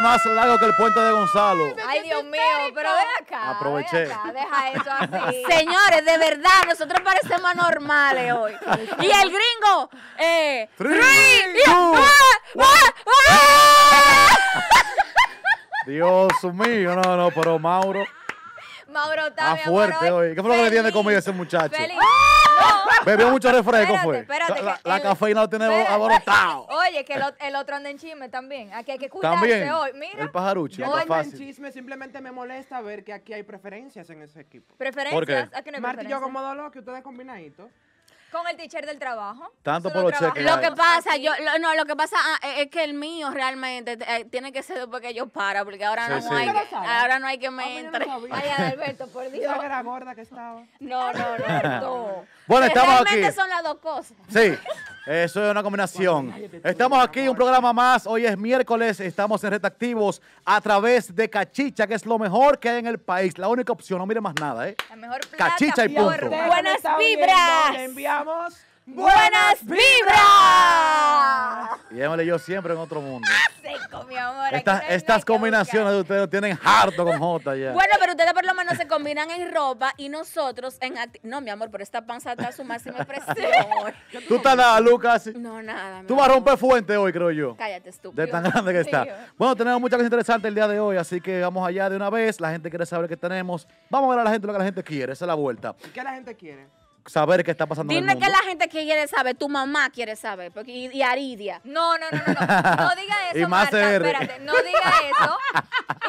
más largo que el puente de Gonzalo. Ay, Dios mío, pero ven acá. Aproveché. deja eso así. Señores, de verdad, nosotros parecemos normales hoy. Y el gringo, eh. ¡Ah! ¡Ah! ¡Ah! Dios mío, no, no, pero Mauro. A ah, fuerte hoy. ¿Qué fue lo que le tiene de comida ese muchacho? ¡Ah! Bebió mucho refresco, fue. la, cafeína lo tiene aborotado. Oye, que el, otro anda en chisme también. Aquí hay que cuidarse hoy. Mira. El pajarucho. No ando en chisme, simplemente me molesta ver que aquí hay preferencias en ese equipo. ¿Preferencias? ¿A yo como que ustedes combinaditos. Con el teacher del trabajo. Tanto por los cheques. Lo que pasa, ah, yo, no, lo que pasa ah, eh, es que el mío realmente eh, tiene que ser porque yo para, porque ahora no hay, ahora no hay que me ah, entre. Ay, Alberto, por Dios. era gorda que estaba. No, no, no. bueno, estamos realmente son las dos cosas. Sí. Eso es una combinación. Estamos aquí, un programa más. Hoy es miércoles, estamos en Retactivos a través de Cachicha, que es lo mejor que hay en el país. La única opción, no mire más nada, ¿eh? Cachicha y punto. Buenas vibras. enviamos buenas vibras. Y yo siempre en otro mundo. Estas, combinaciones de ustedes tienen harto con J Bueno, pero ustedes por lo menos se combinan en ropa y nosotros en No, mi amor, por esta panza está a su máxima expresión. ¿Tú estás nada, Lucas? No, nada. Tú vas a romper fuente hoy, creo yo. Cállate, estúpido. De tan grande que está. Bueno, tenemos muchas cosas interesantes el día de hoy, así que vamos allá de una vez. La gente quiere saber qué tenemos. Vamos a ver a la gente lo que la gente quiere. Esa es la vuelta. ¿Y qué la gente quiere? saber qué está pasando Dime que la gente que quiere saber, tu mamá quiere saber, y, Aridia. No, no, no, no, no, no diga eso, y Marta, espérate, no diga eso.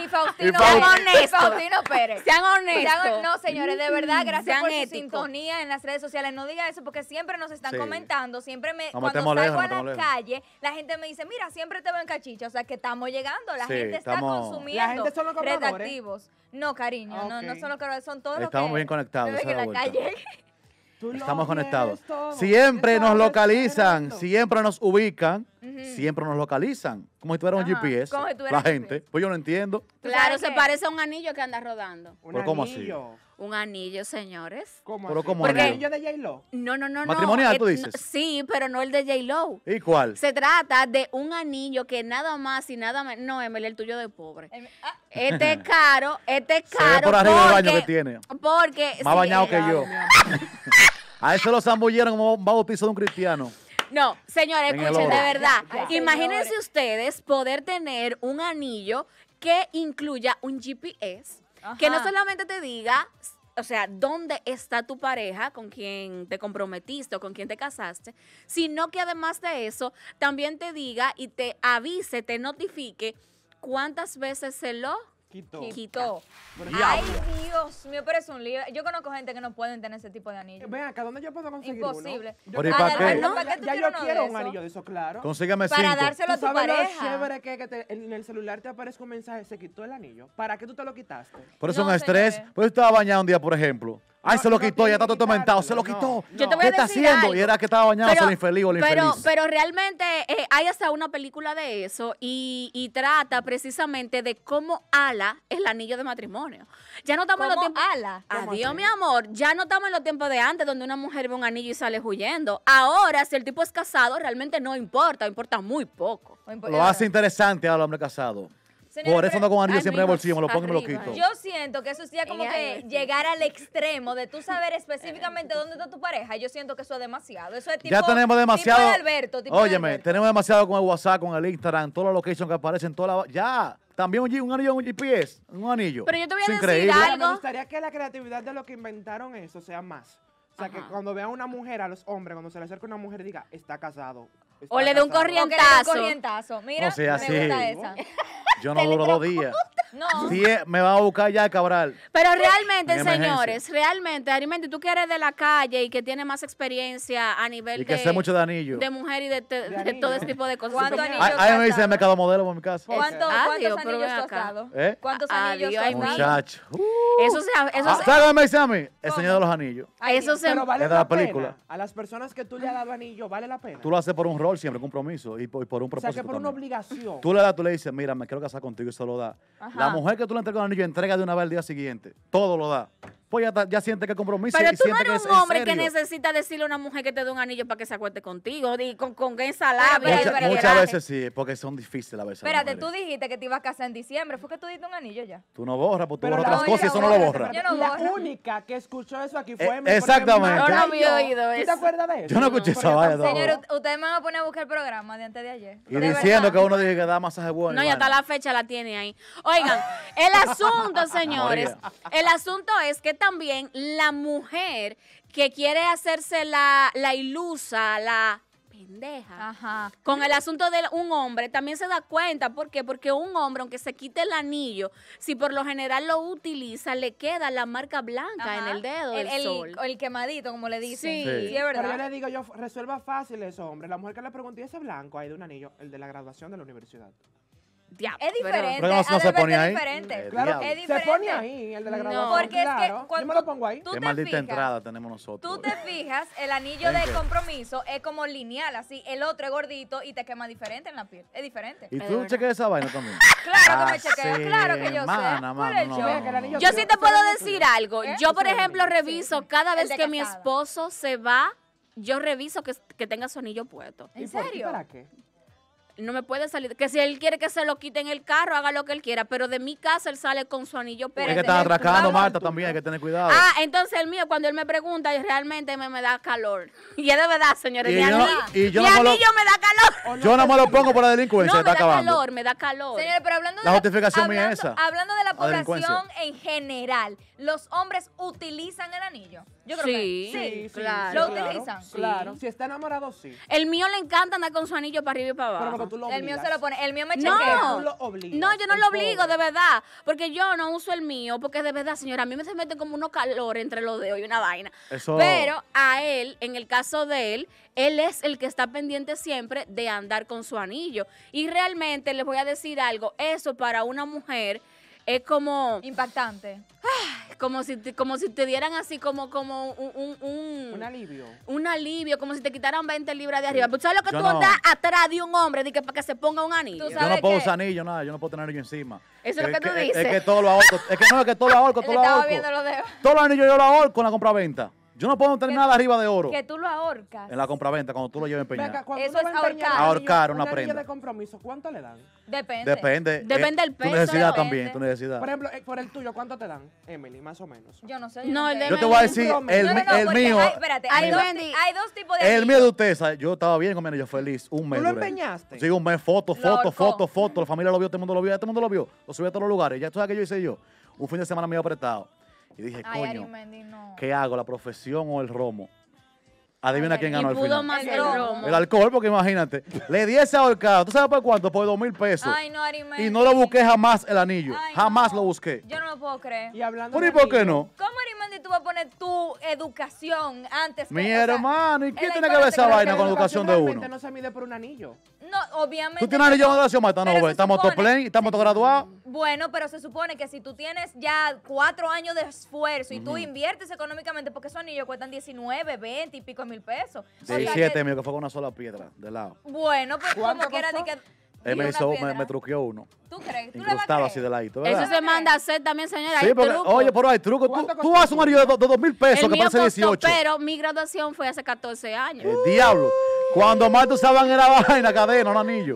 Y Faustino, y sean honestos. Faustino Pérez. Sean honestos. no, señores, de verdad, mm, gracias por su sintonía en las redes sociales. No diga eso porque siempre nos están comentando, siempre me, cuando salgo a la calle, la gente me dice, mira, siempre te veo en cachicha, o sea, que estamos llegando, la gente está consumiendo. La gente son los Redactivos. No, cariño, no, no son los compradores, son todos los que... Estamos bien conectados. Estamos conectados. Siempre nos localizan, siempre nos ubican, siempre nos localizan. Como si tuviera un GPS. la gente. Pues yo no entiendo. Claro, se parece a un anillo que anda rodando. ¿Un ¿Pero cómo así? Un anillo, señores. ¿Cómo así? anillo? de J-Lo? No, no, no. ¿Matrimonial, eh, tú dices? sí, pero no el de J-Lo. ¿Y cuál? Se trata de un anillo que nada más y nada menos... No, Emel, el tuyo de pobre. Em, eh, ah. Este es caro, este es caro. Se ve por arriba porque, el baño que tiene. Porque... Más bañado que yo. A eso lo zambulleron como un piso de un cristiano. No, señores, escuchen, de verdad. Imagínense ustedes poder tener un anillo que incluya un GPS, que no solamente te diga, o sea, dónde está tu pareja, con quien te comprometiste o con quien te casaste, sino que además de eso, también te diga y te avise, te notifique cuántas veces se lo Quitó. Quitó. Ay, Dios mío, pero es un lío. Yo conozco gente que no pueden tener ese tipo de anillo. Eh, ven acá, ¿dónde yo puedo conseguir Imposible. uno? Imposible. ¿Para qué? ya yo quiero un anillo de eso, claro. Consígame Para dárselo a tu sabes pareja. lo chévere que, que en el celular te aparezca un mensaje, se quitó el anillo? ¿Para qué tú te lo quitaste? Por eso es un estrés. Por eso estaba bañado un día, por ejemplo. Ay, se lo quitó, ya está todo tormentado, se lo quitó. ¿Qué está haciendo? Y era que estaba bañado, pero, infeliz, infeliz, pero, infeliz. Pero realmente eh, hay hasta una película de eso y, trata precisamente de cómo ala es el anillo de matrimonio. Ya no estamos en los tiempos. ala? Adiós, mi amor. Ya no estamos en los tiempos de antes, donde una mujer ve un anillo y sale huyendo. Ahora, si el tipo es casado, realmente no importa, importa muy poco. Lo hace interesante al hombre casado. Por eso ando con anillo siempre en bolsillo, me lo pongo y me lo quito. Yo siento que eso es como que llegar al extremo de tú saber específicamente dónde está tu pareja. Yo siento que eso es demasiado. Eso es tipo, ya tenemos demasiado. Alberto, óyeme, tenemos demasiado con el WhatsApp, con el Instagram, todas las locations que aparecen, toda la, ya. También un, anillo en un GPS, un anillo. Pero yo te voy a decir algo. Me gustaría que la creatividad de los que inventaron eso sea más. O sea, que cuando vea a una mujer, a los hombres, cuando se le acerca una mujer, diga, está casado. o le dé un corrientazo. O sea, así. Yo no duro dos días. No. Sí, me va a buscar ya el Cabral. Pero realmente, señores, realmente, tú que eres de la calle y que tienes más experiencia a nivel de... anillo. De mujer y de, todo ese tipo de cosas. ¿Cuántos anillos Ahí me dice mercado modelo por mi casa. Este, ¿Eh? ¿Cuántos anillos has dado? ¿Cuántos anillos has dado? Muchacho. Uh. Eso se... Eso ¿Sabes lo que me dice a mí? El señor de los anillos. A eso se... Pero es de la, película. A las personas que tú le has dado anillo, ¿vale la pena? Tú lo haces por un rol siempre, un compromiso y por, un propósito O sea, que por una obligación. Tú le das, tú le dices, mira, me quiero casar contigo y eso lo da. La mujer que tú le entregas el anillo entrega de una vez al día siguiente. Todo lo da pues ya, ya siente que compromiso. Pero tú eres un hombre que necesita decirle a una mujer que te dé un anillo para que se acueste contigo, con, con esa labia. muchas veces sí, porque son difíciles las veces. Espérate, tú dijiste que te ibas a casar en diciembre, fue que tú diste un anillo ya. Tú no borras, porque tú borras otras cosas y eso no lo borras. No la única que escuchó eso aquí fue eh, mi Exactamente. Yo no había oído eso. ¿Tú te acuerdas de eso? Yo no escuché esa vaina. Señor, ustedes me van a poner a buscar el programa de antes de ayer. Y diciendo que uno dice que da masaje bueno. No, ya está la fecha, la tiene ahí. Oigan, el asunto, señores, el asunto es que también la mujer que quiere hacerse la, ilusa, la pendeja, con el asunto de un hombre, también se da cuenta. ¿Por qué? Porque un hombre, aunque se quite el anillo, si por lo general lo utiliza, le queda la marca blanca en el dedo el, el, El quemadito, como le dicen. Sí, es verdad. Pero yo le digo, yo resuelva fácil eso, hombre. La mujer que le pregunté, ese blanco hay de un anillo? El de la graduación de la universidad es diferente. Pero no, se pone ahí. Diferente. Eh, claro, es diferente. Se pone ahí, el de la grabación. No, porque es que cuando. pongo ahí. Qué maldita fijas, entrada tenemos nosotros. Tú te fijas, el anillo de compromiso es como lineal, así. El otro es gordito y te quema diferente en la piel. Es diferente. ¿Y tú chequeas esa vaina también? claro que me ah, chequeo, claro que yo sé. Mana, no, yo. yo sí te puedo decir algo. ¿Eh? Yo, por ejemplo, reviso cada vez que mi esposo se va yo reviso que, que tenga su anillo puesto. ¿En serio? para qué? no me puede salir. Que si él quiere que se lo quite en el carro, haga lo que él quiera. Pero de mi casa él sale con su anillo pero que está atracando, Marta, también. Hay que tener cuidado. Ah, entonces el mío, cuando él me pregunta, realmente me, me da calor. Y es de verdad, señores. Y, anillo, y yo me, da calor. Yo no me lo pongo por la delincuencia. No, me da calor, me da calor. Señores, pero hablando de la, justificación hablando, mía esa. Hablando de la población en general, los hombres utilizan el anillo. Yo creo que sí, sí claro. ¿Lo utilizan? claro. Si está enamorado, sí. El mío le encanta andar con su anillo para arriba y para abajo. El mío se lo pone. El mío me chequea. No, no yo no lo obligo, de verdad. Porque yo no uso el mío, porque de verdad, señora, a mí me se meten como unos calores entre los dedos y una vaina. Eso... Pero a él, en el caso de él, él es el que está pendiente siempre de andar con su anillo. Y realmente les voy a decir algo, eso para una mujer es como... Impactante. Ah, como si te, como si te dieran así como, como un, un, un alivio. Un alivio, como si te quitaran 20 libras de arriba. tú pues, ¿Sabes lo que tú no. andas atrás de un hombre de que, para que se ponga un anillo? Yo no puedo usar anillo, nada, yo no puedo tener anillo encima. Eso es, lo que, tú dices. Es, que todo lo ahorco, es que no, es que todo lo ahorco, todo lo ahorco. Todos los anillos yo lo ahorco en la venta yo no puedo terminar nada arriba de oro. Que tú lo ahorcas. En la compraventa, cuando tú lo lleves empeñado. Eso es ahorcar. Ahorcar una, prenda. de compromiso, ¿cuánto le dan? Depende. Depende. Eh, depende del peso. Tu necesidad también, tu necesidad. Por ejemplo, eh, por el tuyo, ¿cuánto te dan, Emily, más o menos? Yo no sé. Yo, no, yo te voy a decir, el, mío. Hay, espérate, hay, Dos, tipos de El mío de ustedes, yo estaba bien con ella yo feliz, un mes. ¿Tú lo empeñaste? Sí, un mes, foto, foto, foto, foto. La familia lo vio, todo el mundo lo vio, todo el mundo lo vio. Lo subí a todos los lugares. Ya tú sabes que yo hice yo. Un fin de semana medio apretado y dije, coño, ¿qué hago? ¿La profesión o el romo? Adivina quién ganó el final. el, romo. el alcohol, porque imagínate. le di ese ahorcado. ¿Tú sabes por cuánto? Por dos mil pesos. Ay, no, Arimendi. Y no lo busqué jamás el anillo. jamás lo busqué. Yo no lo puedo creer. ¿Y hablando ¿Por, ¿Y por qué no? ¿Cómo, Arimendi, tú vas a poner tu educación antes Mi hermano, ¿y qué tiene que ver esa vaina con la educación de uno? no se mide por un anillo. No, obviamente. ¿Tú tienes anillo de educación, Marta? No, estamos top estamos graduados. Bueno, pero se supone que si tú tienes ya cuatro años de esfuerzo y tú inviertes económicamente, porque esos anillos cuestan 19, 20 y pico mil pesos. 17, mío, que fue con una sola piedra de lado. Bueno, pues como quiera, que. me, me, truqueó uno. ¿Tú crees? así de ladito, Eso se manda a hacer también, señora. Sí, pero, oye, pero hay truco. Tú, tú haces un anillo de dos mil pesos El que mío parece costó, pero mi graduación fue hace 14 años. El eh, diablo. Cuando más tú usaban era vaina, cadena, un anillo.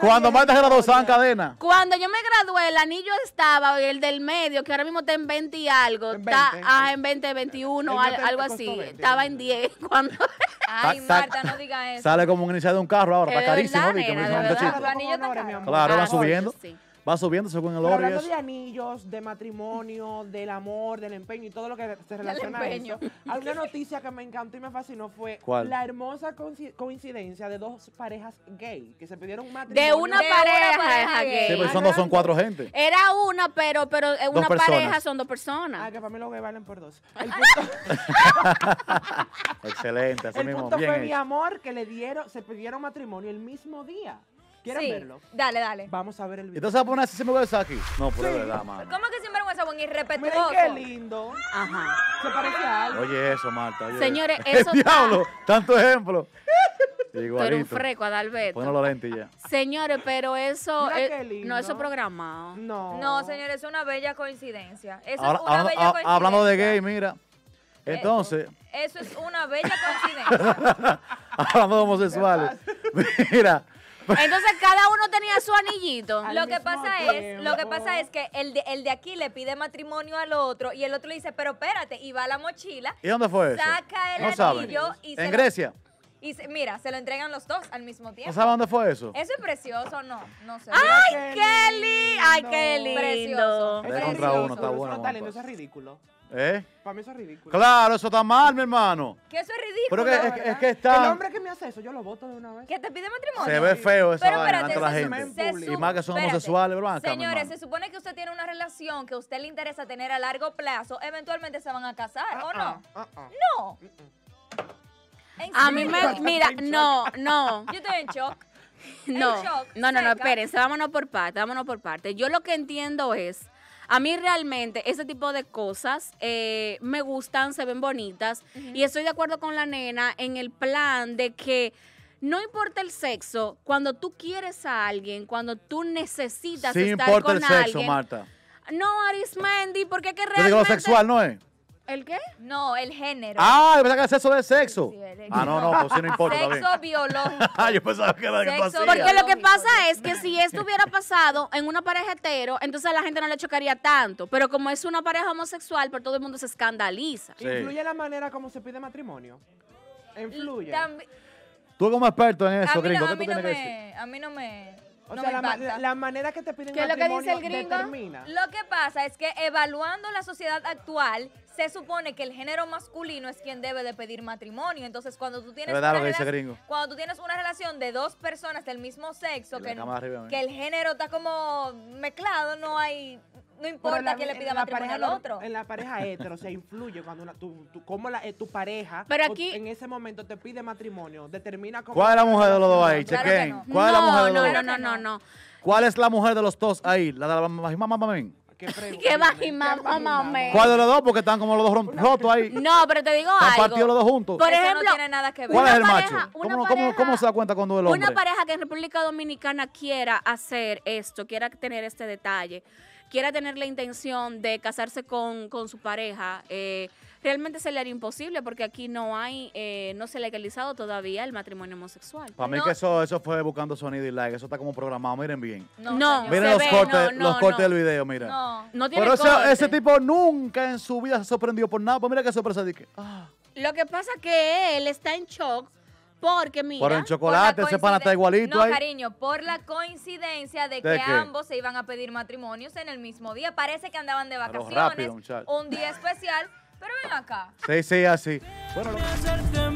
Cuando Marta se graduó en cadena. Cuando yo me gradué, el anillo estaba, el del medio, que ahora mismo está en 20 y algo. Ah, está, en 20, 21, algo así. estaba en 10. Cuando... Ay, Marta, no digas eso. Sale como un iniciado de un carro ahora, está carísimo. ¿no? Claro, va subiendo. Sí va subiendo según el orden. Hablando de anillos, de matrimonio, del amor, del empeño y todo lo que se relaciona a eso. Hay noticia que me encantó y me fascinó fue la hermosa coincidencia de dos parejas gay que se pidieron matrimonio. De una, pareja, gay. pero son, dos, son cuatro gente. Era una, pero, pero eh, una pareja son dos personas. Ah, que para mí lo que valen por dos. Excelente, el Punto fue mi amor que le dieron, se pidieron matrimonio el mismo día. ¿Quieren sí. verlo? Dale, dale. Vamos a ver el video. Entonces va a poner así aquí. No, por sí. verdad, mano. ¿Cómo que sinvergüenza, buen irrespetuoso? Miren qué lindo. Ajá. Se parece a algo. Oye eso, Marta. Señores, eso diablo! Tanto ejemplo. Igualito. Pero un freco, Adalberto. Bueno, lente ya. Señores, pero eso no eso programado. No. No, señores, es una bella coincidencia. Eso es una bella coincidencia. Ah, hablando de gay, mira. Entonces. Eso, es una bella coincidencia. hablando de homosexuales. mira, Entonces cada uno tenía su anillito. lo que pasa es, lo que pasa es que el de, el de aquí le pide matrimonio al otro y el otro le dice, pero espérate, y va a la mochila. ¿Y dónde fue eso? Saca el anillo y ¿En Grecia? Y mira, se lo entregan los dos al mismo tiempo. ¿No sabes dónde fue eso? Eso es precioso, no. No sé. ¡Ay, Kelly! ¡Ay, Kelly! Precioso. contra está bueno. Eso, eso es ridículo. ¿Eh? Para mí eso es ridículo. Claro, eso está mal, mi hermano. Que eso es ridículo. Pero que, es, que está... El hombre que me hace eso, yo lo voto de una vez. Que te pide matrimonio. Se ve feo esa Pero, espérate, ante la gente. Y más que son homosexuales, ¿verdad? Señores, se supone que usted tiene una relación que a usted le interesa tener a largo plazo. Eventualmente se van a casar, ah, ¿o no? Ah, ah, no. Mm, mm. A mí me. Mira, no, no. Yo estoy en shock. No, no, no, no, espérense, vámonos por parte, vámonos por parte. Yo lo que entiendo es, a mí realmente ese tipo de cosas eh, me gustan, se ven bonitas y estoy de acuerdo con la nena en el plan de que no importa el sexo, cuando tú quieres a alguien, cuando tú necesitas estar con alguien. Sí importa el sexo, Marta. No, Arismendi, porque qué que realmente... sexual, ¿no ¿El qué? No, el género. Ah, yo pensaba que era sexo de sexo. ah, no, no, pues no importa. Sexo biológico. Ah, yo pensaba que era sexo que Porque lo que pasa es que si esto hubiera pasado en una pareja hetero, entonces a la gente no le chocaría tanto. Pero como es una pareja homosexual, por pues todo el mundo se escandaliza. ¿Influye la manera como se pide matrimonio? ¿Influye? tú Tú como experto en eso, Gringo, ¿qué tú tienes que decir? A mí no me... O sea, la, manera que te piden matrimonio es lo que dice el gringo? Determina. Lo que pasa es que evaluando la sociedad actual, se supone que el género masculino es quien debe de pedir matrimonio. Entonces, cuando tú tienes, una, cuando tú tienes una relación de dos personas del mismo sexo, que, que ¿eh? el género está como mezclado, no hay no importa quién le pida matrimonio al otro. En la pareja hetero, se influye cuando tu, eh, tu pareja Pero aquí, en ese momento te pide matrimonio, determina cómo... ¿Cuál es la mujer de los dos ahí? Claro No. ¿Cuál no, es la mujer de los dos? No, no, no, no. ¿Cuál es la mujer de los dos ahí? ¿La de la mamá mamá ¿Qué, ¿Qué bajimán, mamá ¿Cuál de los dos? Porque están como los dos rotos ahí. No, pero te digo algo. los dos juntos. Por ejemplo, no tiene nada que ver. ¿cuál es el macho? ¿Cómo, se da cuenta cuando el hombre? Una pareja que en República Dominicana quiera hacer esto, quiera tener este detalle, quiera tener la intención de casarse con, con su pareja, eh, realmente se le haría imposible porque aquí no hay, eh, no se ha legalizado todavía el matrimonio homosexual. Para mí que eso, eso fue buscando sonido y like, eso está como programado, miren bien. No, no miren los, cortes, los cortes del video, mira. No, Pero ese, tipo nunca en su vida se sorprendió por nada, pues mira que sorpresa ah. Lo que pasa que él está en shock porque mira. Por el chocolate, ese pan está igualito. No, cariño, por la coincidencia de, que ambos se iban a pedir matrimonios en el mismo día. Parece que andaban de vacaciones. un día especial. Pero ven acá. Sí, sí, así. Bueno, lo...